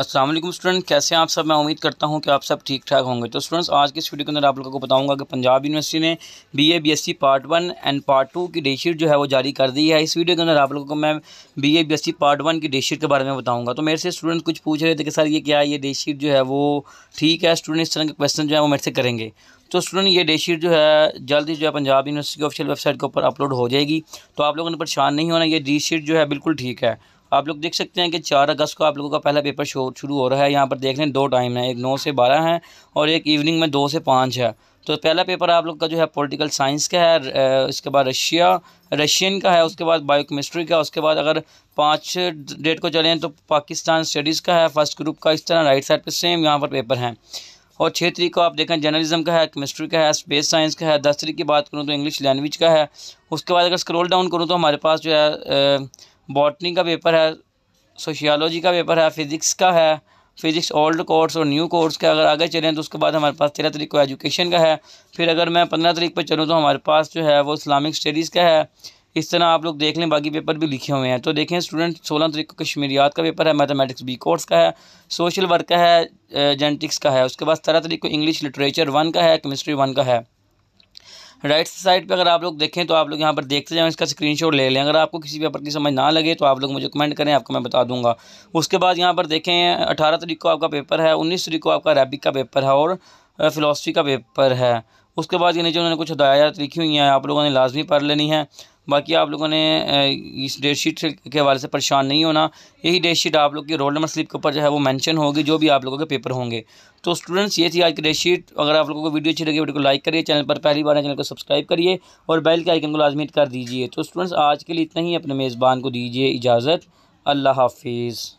Aslam student कैसे हैं आप सब मैं उम्मीद करता हूं कि आप सब ठीक ठाक होंगे तो स्टूडेंट्स आज के इस वीडियो के अंदर आप लोगों को बताऊंगा कि पंजाब यूनिवर्सिटी ने BA BSc part one and part two की शीट जो है वो जारी कर दी है इस वीडियो के अंदर आप लोगों को मैं बीए बीएससी पार्ट वन की शीट के बारे में बताऊँगा तो मेरे से स्टूडेंट कुछ पूछ रहे थे कि सर ये क्या ये शीट जो है वो ठीक है स्टूडेंट इस तरह के क्वेश्चन जो है वो मेरे से करेंगे तो स्टूडेंट ये शीट जो है जल्द ही जो है पंजाब यूनिवर्सिटी की ऑफिशियल वेबसाइट के ऊपर अपलोड हो जाएगी तो आप लोगों ने परेशान नहीं होना ये शीट जो है बिल्कुल ठीक है आप लोग देख सकते हैं कि चार अगस्त को आप लोगों का पहला पेपर शो शुरू हो रहा है यहाँ पर देख लें दो टाइम है एक नौ से बारह है और एक इवनिंग में दो से पाँच है तो पहला पेपर आप लोग का जो है पॉलिटिकल साइंस का है उसके बाद रशिया रशियन का है उसके बाद बायोकेमिस्ट्री का उसके बाद अगर पाँच डेट को चलें तो पाकिस्तान स्टडीज़ का है फर्स्ट ग्रुप का इस तरह राइट साइड पर सेम यहाँ पर पेपर हैं और छः तरीक को आप देखें जर्नलिज्म का है केमिस्ट्री का है स्पेस साइंस का है दस तरीक की बात करूँ तो इंग्लिश लैंग्वेज का है उसके बाद अगर स्क्रोल डाउन करूँ तो हमारे पास जो है बॉटनी का पेपर है सोशियालॉजी का पेपर है फिज़िक्स का है फिज़िक्स ओल्ड कोर्स और न्यू कोर्स का अगर आगे चलें तो उसके बाद हमारे पास तेरह तरीक को एजुकेशन का है फिर अगर मैं पंद्रह तरीक पर चलूँ तो हमारे पास जो है वो इस्लामिक स्टडीज़ का है इस तरह आप लोग देख लें बाकी पेपर भी लिखे हुए हैं तो देखें स्टूडेंट सोलह तरीक को कश्मीरियात का पेपर है मैथमेटिक्स बी कोर्स का है सोशल वर्क का है जेनेटिक्स eh, का है उसके बाद तेरह तरीक को इंग्लिश लिटरेचर वन का है केमिस्ट्री वन का है राइट साइड पे अगर आप लोग देखें तो आप लोग यहाँ पर देखते जाएं इसका स्क्रीनशॉट ले लें अगर आपको किसी पेपर की समझ ना लगे तो आप लोग मुझे कमेंट करें आपको मैं बता दूंगा उसके बाद यहाँ पर देखें अठारह तरीक को आपका पेपर है उन्नीस तरीक को आपका अरेबिक का पेपर है और फ़िलासफ़ी का पेपर है उसके बाद ये नीचे उन्होंने कुछ हदायत लिखी हुई हैं आप लोगों ने लाजमी पढ़ लेनी है बाकी आप लोगों ने इस डेट शीट के हवाले से परेशान नहीं होना यही डेट शीट आप लोग की रोल नंबर स्लिप के ऊपर जो है वो मेंशन होगी जो भी आप लोगों के पेपर होंगे तो स्टूडेंट्स ये थी आज की डेट शीट अगर आप लोगों को वीडियो अच्छी लगी वीडियो को लाइक करिए चैनल पर पहली बार चैनल को सब्सक्राइब करिए और बेल के आइकन को लाजमीट कर दीजिए तो स्टूडेंट्स आज के लिए इतना ही अपने मेज़बान को दीजिए इजाज़त अल्लाह हाफिज़